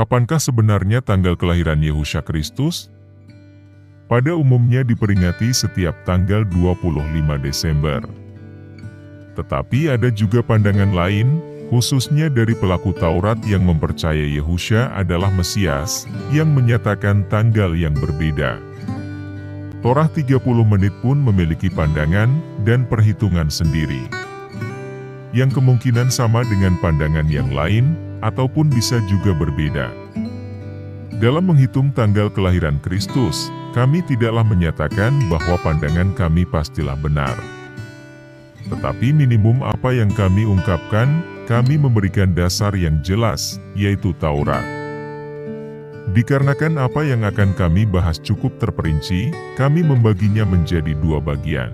Kapankah sebenarnya tanggal kelahiran Yehusha Kristus? Pada umumnya diperingati setiap tanggal 25 Desember. Tetapi ada juga pandangan lain, khususnya dari pelaku Taurat yang mempercayai Yehusha adalah Mesias, yang menyatakan tanggal yang berbeda. Torah 30 menit pun memiliki pandangan dan perhitungan sendiri. Yang kemungkinan sama dengan pandangan yang lain, ataupun bisa juga berbeda. Dalam menghitung tanggal kelahiran Kristus, kami tidaklah menyatakan bahwa pandangan kami pastilah benar. Tetapi minimum apa yang kami ungkapkan, kami memberikan dasar yang jelas, yaitu Taurat. Dikarenakan apa yang akan kami bahas cukup terperinci, kami membaginya menjadi dua bagian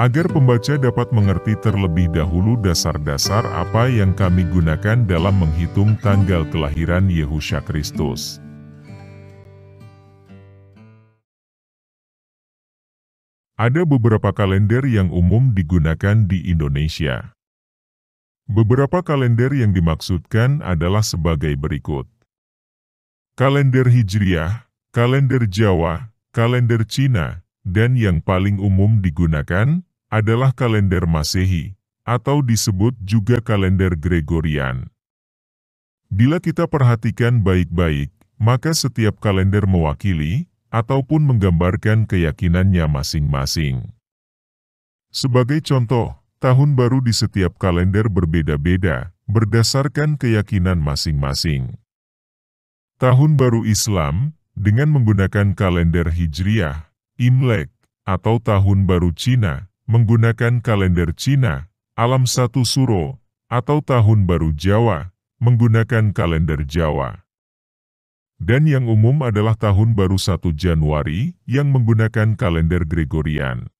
agar pembaca dapat mengerti terlebih dahulu dasar-dasar apa yang kami gunakan dalam menghitung tanggal kelahiran Yehusha Kristus. Ada beberapa kalender yang umum digunakan di Indonesia. Beberapa kalender yang dimaksudkan adalah sebagai berikut. Kalender Hijriah, Kalender Jawa, Kalender Cina, dan yang paling umum digunakan adalah kalender Masehi, atau disebut juga kalender Gregorian. Bila kita perhatikan baik-baik, maka setiap kalender mewakili, ataupun menggambarkan keyakinannya masing-masing. Sebagai contoh, tahun baru di setiap kalender berbeda-beda, berdasarkan keyakinan masing-masing. Tahun baru Islam, dengan menggunakan kalender Hijriah, Imlek, atau Tahun Baru Cina, menggunakan kalender Cina, Alam Satu Suro, atau Tahun Baru Jawa, menggunakan kalender Jawa. Dan yang umum adalah Tahun Baru 1 Januari, yang menggunakan kalender Gregorian.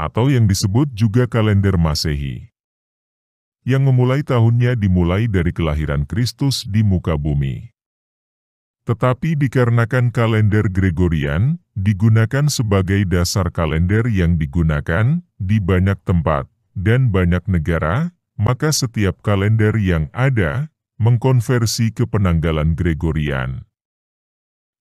Atau yang disebut juga kalender Masehi. Yang memulai tahunnya dimulai dari kelahiran Kristus di muka bumi. Tetapi dikarenakan kalender Gregorian, digunakan sebagai dasar kalender yang digunakan di banyak tempat dan banyak negara, maka setiap kalender yang ada, mengkonversi ke penanggalan Gregorian.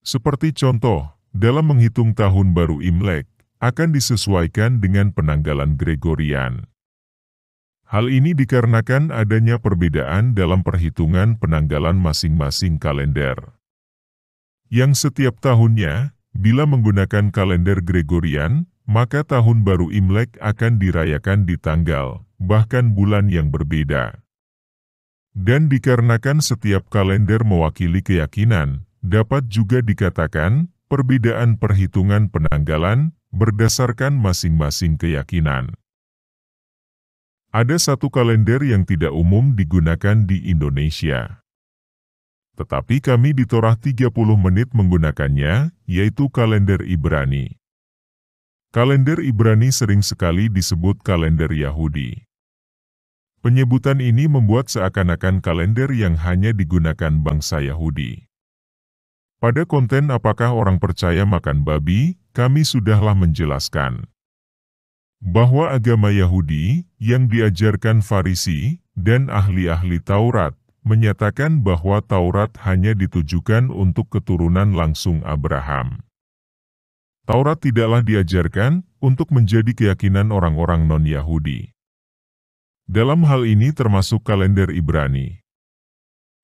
Seperti contoh, dalam menghitung tahun baru Imlek, akan disesuaikan dengan penanggalan Gregorian. Hal ini dikarenakan adanya perbedaan dalam perhitungan penanggalan masing-masing kalender yang setiap tahunnya, bila menggunakan kalender Gregorian, maka tahun baru Imlek akan dirayakan di tanggal, bahkan bulan yang berbeda. Dan dikarenakan setiap kalender mewakili keyakinan, dapat juga dikatakan perbedaan perhitungan penanggalan berdasarkan masing-masing keyakinan. Ada satu kalender yang tidak umum digunakan di Indonesia. Tetapi kami Torah 30 menit menggunakannya, yaitu kalender Ibrani. Kalender Ibrani sering sekali disebut kalender Yahudi. Penyebutan ini membuat seakan-akan kalender yang hanya digunakan bangsa Yahudi. Pada konten apakah orang percaya makan babi, kami sudahlah menjelaskan bahwa agama Yahudi yang diajarkan Farisi dan ahli-ahli Taurat menyatakan bahwa Taurat hanya ditujukan untuk keturunan langsung Abraham. Taurat tidaklah diajarkan untuk menjadi keyakinan orang-orang non-Yahudi. Dalam hal ini termasuk kalender Ibrani.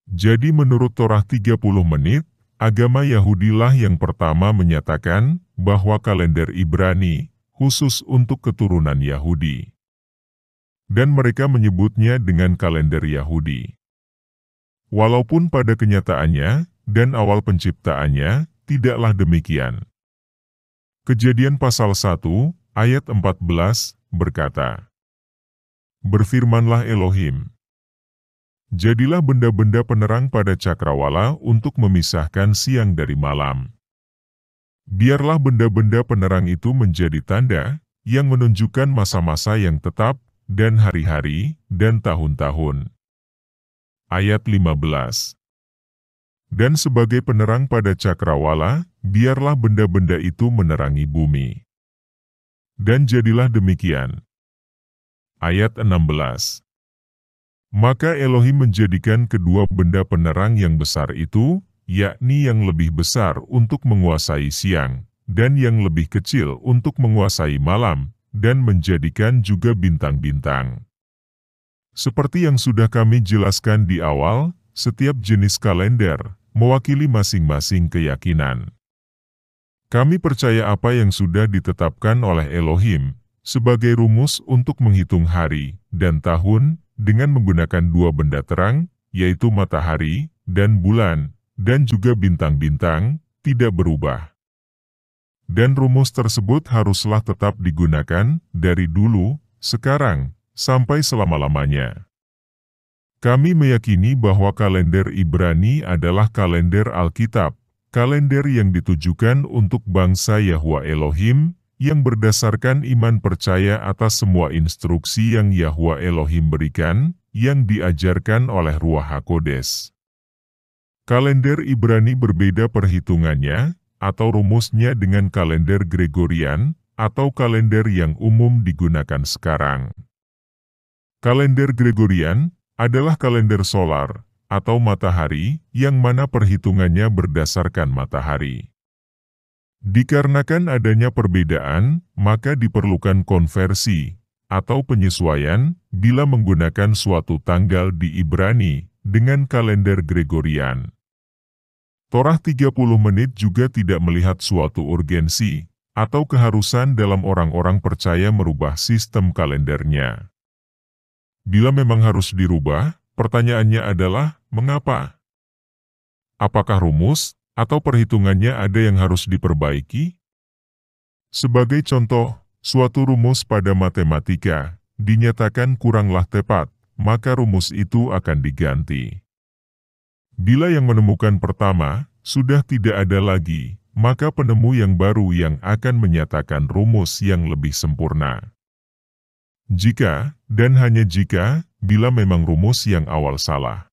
Jadi menurut Torah 30 menit, agama Yahudilah yang pertama menyatakan bahwa kalender Ibrani khusus untuk keturunan Yahudi. Dan mereka menyebutnya dengan kalender Yahudi. Walaupun pada kenyataannya dan awal penciptaannya tidaklah demikian. Kejadian pasal 1 ayat 14 berkata, Berfirmanlah Elohim, Jadilah benda-benda penerang pada cakrawala untuk memisahkan siang dari malam. Biarlah benda-benda penerang itu menjadi tanda yang menunjukkan masa-masa yang tetap dan hari-hari dan tahun-tahun ayat 15. Dan sebagai penerang pada cakrawala, biarlah benda-benda itu menerangi bumi. Dan jadilah demikian. Ayat 16. Maka Elohim menjadikan kedua benda penerang yang besar itu, yakni yang lebih besar untuk menguasai siang, dan yang lebih kecil untuk menguasai malam, dan menjadikan juga bintang-bintang. Seperti yang sudah kami jelaskan di awal, setiap jenis kalender mewakili masing-masing keyakinan. Kami percaya apa yang sudah ditetapkan oleh Elohim sebagai rumus untuk menghitung hari dan tahun dengan menggunakan dua benda terang, yaitu matahari dan bulan, dan juga bintang-bintang, tidak berubah. Dan rumus tersebut haruslah tetap digunakan dari dulu, sekarang, sampai selama-lamanya. Kami meyakini bahwa kalender Ibrani adalah kalender Alkitab, kalender yang ditujukan untuk bangsa Yahwa Elohim, yang berdasarkan iman percaya atas semua instruksi yang Yahwa Elohim berikan, yang diajarkan oleh Ruah HaKodes. Kalender Ibrani berbeda perhitungannya, atau rumusnya dengan kalender Gregorian, atau kalender yang umum digunakan sekarang. Kalender Gregorian adalah kalender solar atau matahari yang mana perhitungannya berdasarkan matahari. Dikarenakan adanya perbedaan, maka diperlukan konversi atau penyesuaian bila menggunakan suatu tanggal di Ibrani dengan kalender Gregorian. Torah 30 menit juga tidak melihat suatu urgensi atau keharusan dalam orang-orang percaya merubah sistem kalendernya. Bila memang harus dirubah, pertanyaannya adalah, mengapa? Apakah rumus atau perhitungannya ada yang harus diperbaiki? Sebagai contoh, suatu rumus pada matematika dinyatakan kuranglah tepat, maka rumus itu akan diganti. Bila yang menemukan pertama sudah tidak ada lagi, maka penemu yang baru yang akan menyatakan rumus yang lebih sempurna. Jika, dan hanya jika, bila memang rumus yang awal salah.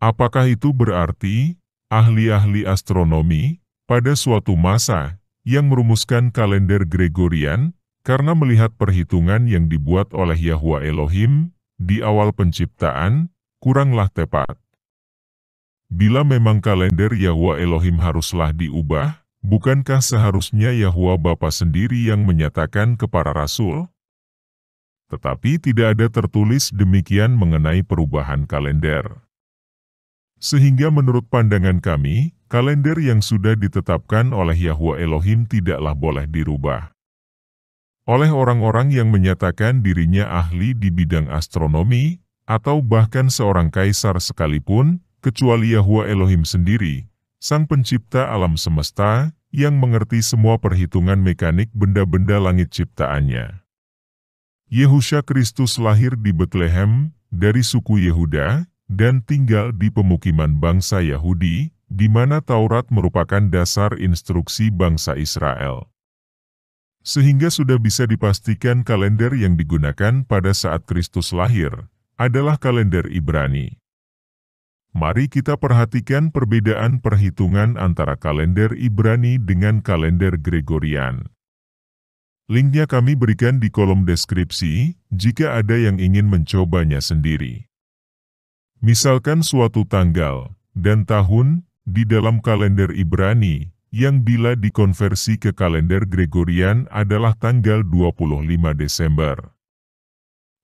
Apakah itu berarti, ahli-ahli astronomi, pada suatu masa, yang merumuskan kalender Gregorian, karena melihat perhitungan yang dibuat oleh Yahwa Elohim, di awal penciptaan, kuranglah tepat. Bila memang kalender Yahwa Elohim haruslah diubah, bukankah seharusnya Yahwa Bapa sendiri yang menyatakan kepada Rasul, tetapi tidak ada tertulis demikian mengenai perubahan kalender. Sehingga menurut pandangan kami, kalender yang sudah ditetapkan oleh Yahwa Elohim tidaklah boleh dirubah. Oleh orang-orang yang menyatakan dirinya ahli di bidang astronomi, atau bahkan seorang kaisar sekalipun, kecuali Yahwa Elohim sendiri, sang pencipta alam semesta, yang mengerti semua perhitungan mekanik benda-benda langit ciptaannya. Yehusha Kristus lahir di Bethlehem, dari suku Yehuda, dan tinggal di pemukiman bangsa Yahudi, di mana Taurat merupakan dasar instruksi bangsa Israel. Sehingga sudah bisa dipastikan kalender yang digunakan pada saat Kristus lahir, adalah kalender Ibrani. Mari kita perhatikan perbedaan perhitungan antara kalender Ibrani dengan kalender Gregorian. Linknya kami berikan di kolom deskripsi, jika ada yang ingin mencobanya sendiri. Misalkan suatu tanggal dan tahun di dalam kalender Ibrani, yang bila dikonversi ke kalender Gregorian adalah tanggal 25 Desember.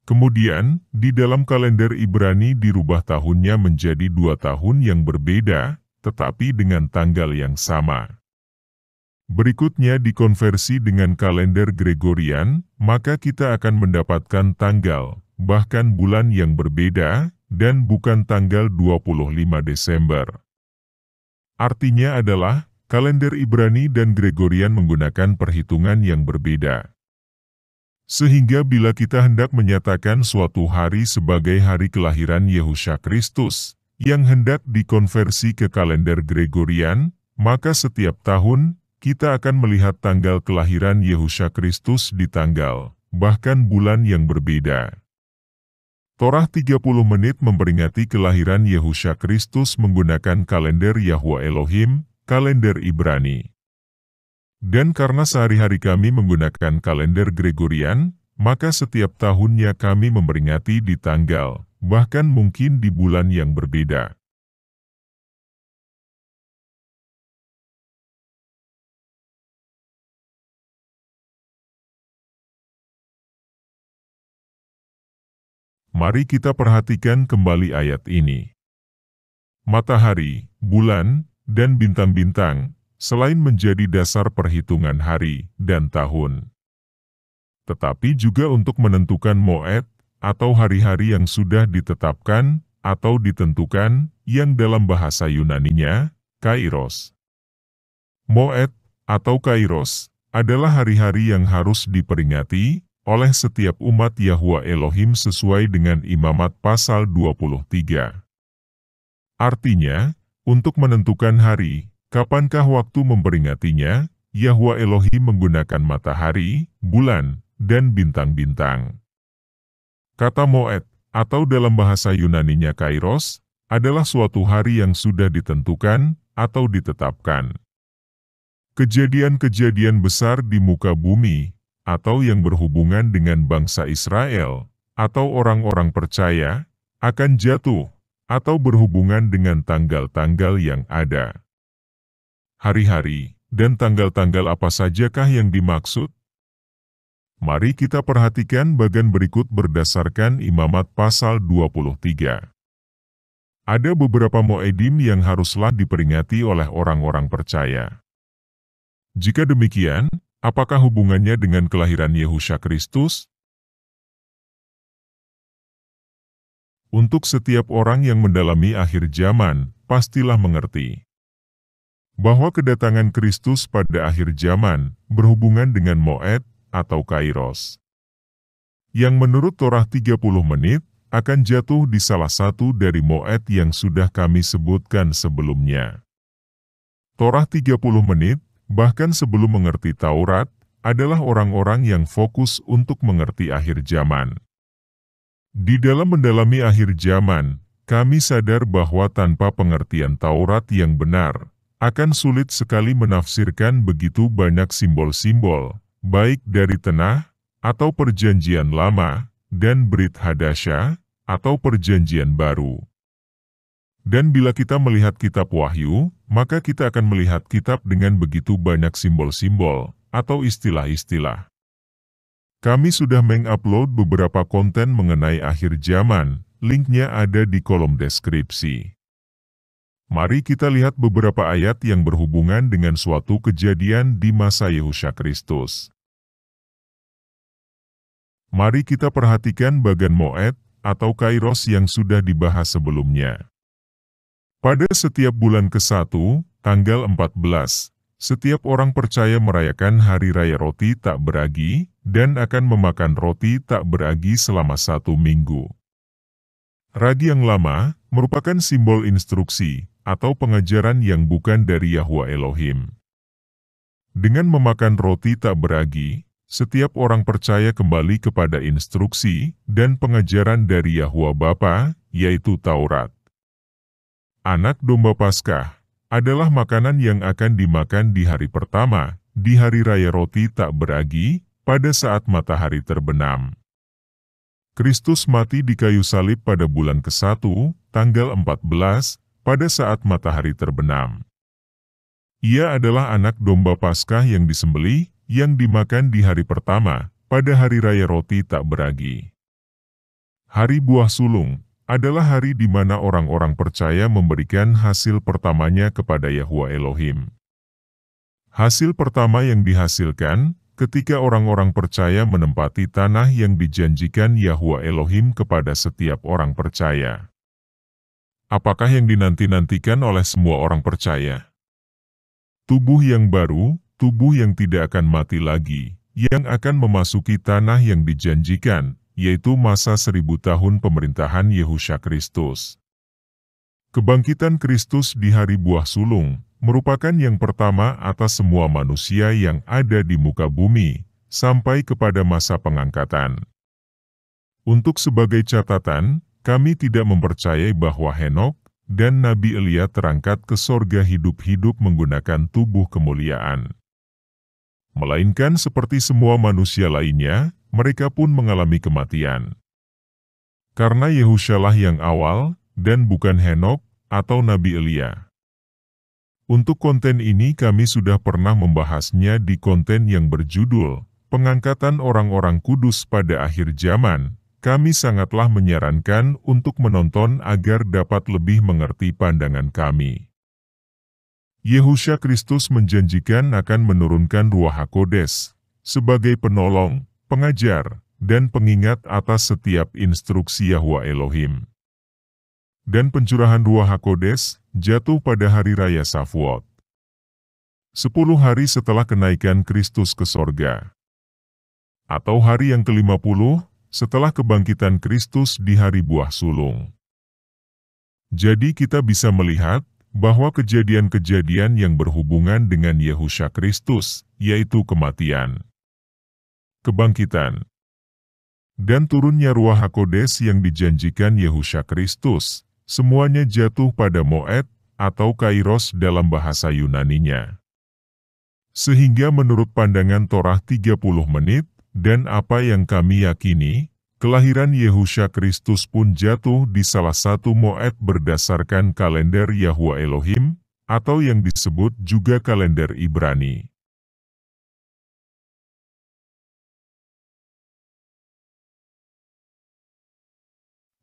Kemudian, di dalam kalender Ibrani dirubah tahunnya menjadi dua tahun yang berbeda, tetapi dengan tanggal yang sama. Berikutnya dikonversi dengan kalender Gregorian, maka kita akan mendapatkan tanggal, bahkan bulan yang berbeda, dan bukan tanggal 25 Desember. Artinya adalah, kalender Ibrani dan Gregorian menggunakan perhitungan yang berbeda. Sehingga bila kita hendak menyatakan suatu hari sebagai hari kelahiran Yehusha Kristus, yang hendak dikonversi ke kalender Gregorian, maka setiap tahun kita akan melihat tanggal kelahiran Yehusha Kristus di tanggal, bahkan bulan yang berbeda. Torah 30 menit memperingati kelahiran Yehusha Kristus menggunakan kalender Yahwa Elohim, kalender Ibrani. Dan karena sehari-hari kami menggunakan kalender Gregorian, maka setiap tahunnya kami memperingati di tanggal, bahkan mungkin di bulan yang berbeda. Mari kita perhatikan kembali ayat ini. Matahari, bulan, dan bintang-bintang, selain menjadi dasar perhitungan hari dan tahun, tetapi juga untuk menentukan moed atau hari-hari yang sudah ditetapkan atau ditentukan yang dalam bahasa Yunaninya, kairos. Moed atau kairos adalah hari-hari yang harus diperingati, oleh setiap umat Yahwa Elohim sesuai dengan imamat pasal 23. Artinya, untuk menentukan hari, kapankah waktu memperingatinya, Yahwa Elohim menggunakan matahari, bulan, dan bintang-bintang. Kata Moed, atau dalam bahasa Yunaninya Kairos, adalah suatu hari yang sudah ditentukan atau ditetapkan. Kejadian-kejadian besar di muka bumi, atau yang berhubungan dengan bangsa Israel, atau orang-orang percaya, akan jatuh, atau berhubungan dengan tanggal-tanggal yang ada. Hari-hari, dan tanggal-tanggal apa sajakah yang dimaksud? Mari kita perhatikan bagian berikut berdasarkan Imamat Pasal 23 ada beberapa moedim yang haruslah diperingati oleh orang-orang percaya. Jika demikian, Apakah hubungannya dengan kelahiran Yehusha Kristus? Untuk setiap orang yang mendalami akhir zaman, pastilah mengerti bahwa kedatangan Kristus pada akhir zaman berhubungan dengan Moed atau Kairos. Yang menurut Torah 30 menit, akan jatuh di salah satu dari Moed yang sudah kami sebutkan sebelumnya. Torah 30 menit bahkan sebelum mengerti Taurat, adalah orang-orang yang fokus untuk mengerti akhir zaman. Di dalam mendalami akhir zaman, kami sadar bahwa tanpa pengertian Taurat yang benar, akan sulit sekali menafsirkan begitu banyak simbol-simbol, baik dari tenah, atau perjanjian lama, dan berit hadasyah, atau perjanjian baru. Dan bila kita melihat kitab Wahyu, maka kita akan melihat kitab dengan begitu banyak simbol-simbol atau istilah-istilah. Kami sudah mengupload beberapa konten mengenai akhir zaman, linknya ada di kolom deskripsi. Mari kita lihat beberapa ayat yang berhubungan dengan suatu kejadian di masa Yehusha Kristus. Mari kita perhatikan bagan Moed atau Kairos yang sudah dibahas sebelumnya. Pada setiap bulan ke-1, tanggal 14, setiap orang percaya merayakan Hari Raya Roti Tak Beragi dan akan memakan roti tak beragi selama satu minggu. Radi yang lama merupakan simbol instruksi atau pengajaran yang bukan dari Yahwa Elohim. Dengan memakan roti tak beragi, setiap orang percaya kembali kepada instruksi dan pengajaran dari Yahwa Bapa, yaitu Taurat. Anak domba Paskah adalah makanan yang akan dimakan di hari pertama, di hari raya roti tak beragi, pada saat matahari terbenam. Kristus mati di kayu salib pada bulan ke-1, tanggal 14, pada saat matahari terbenam. Ia adalah anak domba Paskah yang disembelih, yang dimakan di hari pertama, pada hari raya roti tak beragi. Hari buah sulung, adalah hari di mana orang-orang percaya memberikan hasil pertamanya kepada Yahwa Elohim. Hasil pertama yang dihasilkan, ketika orang-orang percaya menempati tanah yang dijanjikan Yahwa Elohim kepada setiap orang percaya. Apakah yang dinanti-nantikan oleh semua orang percaya? Tubuh yang baru, tubuh yang tidak akan mati lagi, yang akan memasuki tanah yang dijanjikan, yaitu masa seribu tahun pemerintahan Yehusha Kristus. Kebangkitan Kristus di hari buah sulung merupakan yang pertama atas semua manusia yang ada di muka bumi, sampai kepada masa pengangkatan. Untuk sebagai catatan, kami tidak mempercayai bahwa Henok dan Nabi Elia terangkat ke sorga hidup-hidup menggunakan tubuh kemuliaan. Melainkan seperti semua manusia lainnya, mereka pun mengalami kematian. Karena lah yang awal, dan bukan Henok atau Nabi Elia. Untuk konten ini kami sudah pernah membahasnya di konten yang berjudul Pengangkatan Orang-orang Kudus pada Akhir Zaman. Kami sangatlah menyarankan untuk menonton agar dapat lebih mengerti pandangan kami. Yehusha Kristus menjanjikan akan menurunkan Ruah Hakodes sebagai penolong pengajar, dan pengingat atas setiap instruksi Yahwa Elohim. Dan pencurahan Ruah Hakodes jatuh pada hari raya Safuot. Sepuluh hari setelah kenaikan Kristus ke sorga. Atau hari yang ke-50 setelah kebangkitan Kristus di hari buah sulung. Jadi kita bisa melihat bahwa kejadian-kejadian yang berhubungan dengan Yehusha Kristus, yaitu kematian, Kebangkitan Dan turunnya Ruah Hakodes yang dijanjikan Yehusha Kristus, semuanya jatuh pada Moed atau Kairos dalam bahasa Yunaninya. Sehingga menurut pandangan Torah 30 menit, dan apa yang kami yakini, kelahiran Yehusha Kristus pun jatuh di salah satu Moed berdasarkan kalender Yahwa Elohim, atau yang disebut juga kalender Ibrani.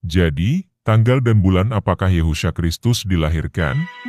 Jadi, tanggal dan bulan apakah Yehusha Kristus dilahirkan?